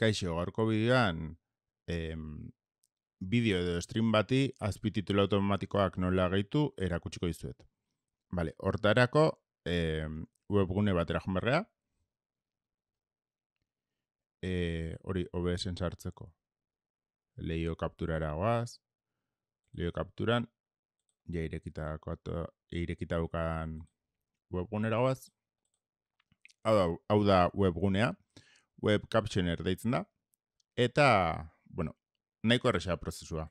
kaixo gaurko bidean em, bideo edo stream bati azpititulo automatikoak nola gehitu erakutsiko dizuet. Vale, hortarako em, webgune batera joan berrea. E, hori OBSen sartzeko. Leio kapturara goaz. Leio kapturan ja irekitako ato, irekita bukan webgunera hau da webgunea web captioner deitzen da, eta, bueno, nahiko erresa prozesua.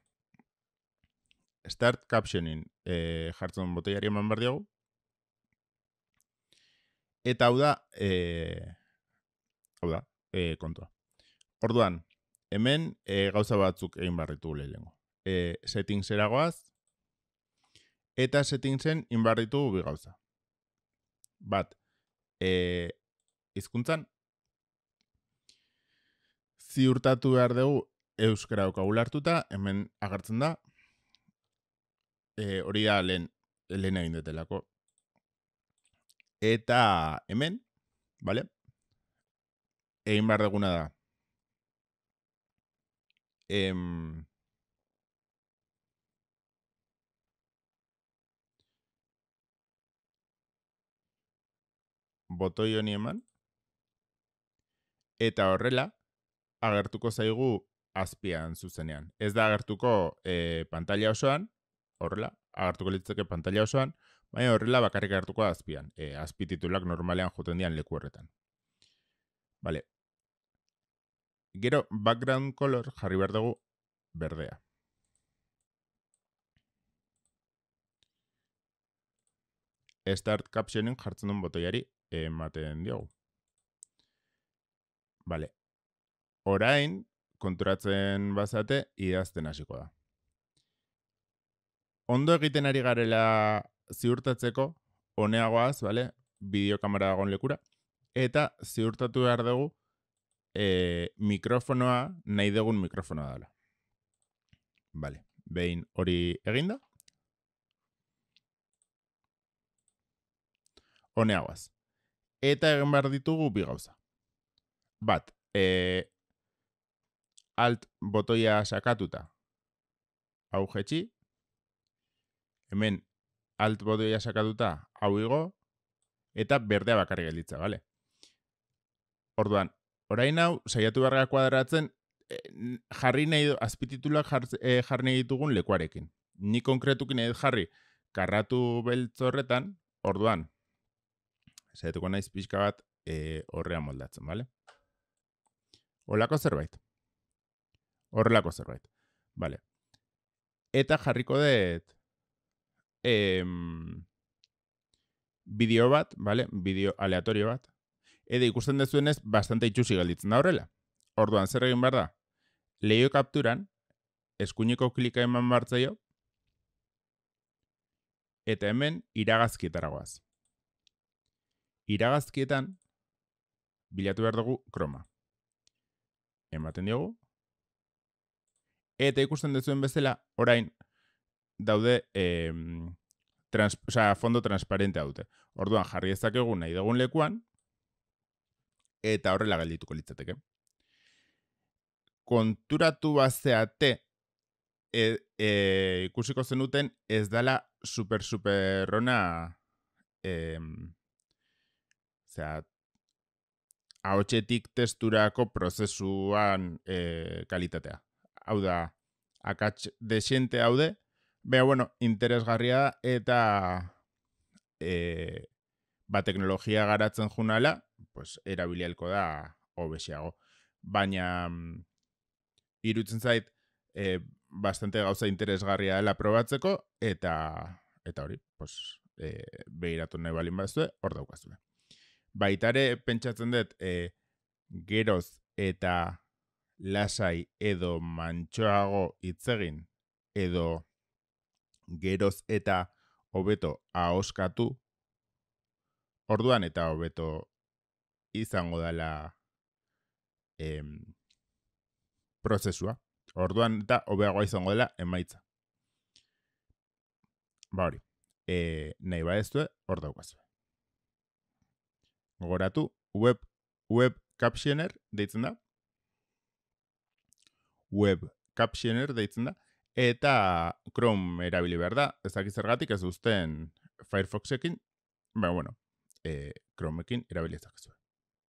Start captioning e, jartzen boteiari eman behar diogu. Eta hau da, e, hau da, e, kontua. Orduan, hemen e, gauza batzuk egin barritu lehenengo. E, settings eragoaz, eta settingsen inbarritu bi gauza. Bat, e, izkuntzan, ziurtatu behar dugu euskara okagula hartuta, hemen agertzen da, e, hori da lehen, lehen egin dutelako. Eta hemen, vale? egin behar duguna da. Em... Botoi honi eman. Eta horrela, agertuko zaigu azpian zuzenean. Ez da agertuko e, pantalla osoan, horrela, agertuko litzake pantalla osoan, baina horrela bakarrik agertuko azpian, e, eh, azpi titulak normalean joten dian leku horretan. Vale. Gero, background color jarri behar dugu berdea. Start captioning jartzen duen botoiari ematen diogu. Vale orain, konturatzen bazate, idazten hasiko da. Ondo egiten ari garela ziurtatzeko, honeagoaz, bale, bideokamara dagoen lekura, eta ziurtatu behar dugu e, mikrofonoa nahi dugun mikrofonoa dala. Bale, behin hori eginda. Honeagoaz. Eta egin behar ditugu bi gauza. Bat, e, alt botoia sakatuta. Hau jetxi. Hemen alt botoia sakatuta hau igo. Eta berdea bakarri gelditza, bale? Orduan, orain hau, saiatu barra kuadratzen, eh, jarri nahi du, azpitituloak eh, jarri nahi ditugun lekuarekin. Ni konkretuk nahi jarri, karratu beltzorretan, orduan, saiatuko naiz pixka bat eh, horrean moldatzen, bale? Olako zerbait. Horrelako zerbait. Bale. Eta jarriko dut em, bideo bat, vale? bideo aleatorio bat. Eta ikusten duzuenez bastante itxusi galditzen da horrela. Orduan, zer egin behar da? Leio kapturan, eskuineko klika eman bartzaio, eta hemen iragazkietara Iragazkietan, bilatu behar dugu kroma. Ematen diogu, Eta ikusten dezuen bezala, orain, daude e, trans, fondo transparente haute. Orduan, jarri ezak egun nahi dugun lekuan, eta horrela geldituko litzateke. Konturatu bazeate, e, e, ikusiko zenuten, ez dala super, super ona, e, zera, haotxetik testurako prozesuan e, kalitatea hau da, akats desiente de, beha, bueno, interesgarria eta e, ba, teknologia garatzen junala, pues, erabilialko da obesiago. Baina, mm, irutzen zait, e, bastante gauza interesgarria dela probatzeko, eta eta hori, pues, e, behiratu nahi balin bat hor daukazue. Baitare, pentsatzen dut, e, geroz eta lasai edo mantxoago itzegin edo geroz eta hobeto ahoskatu orduan eta hobeto izango dela em, prozesua orduan eta hobeagoa izango dela emaitza ba hori e, nahi ba ez hor goratu web, web captioner deitzen da web captioner deitzen da, eta Chrome erabili behar da, ez dakit zergatik ez duzten Firefoxekin, baina bueno, e, eh, Chromeekin erabili ezak zuen.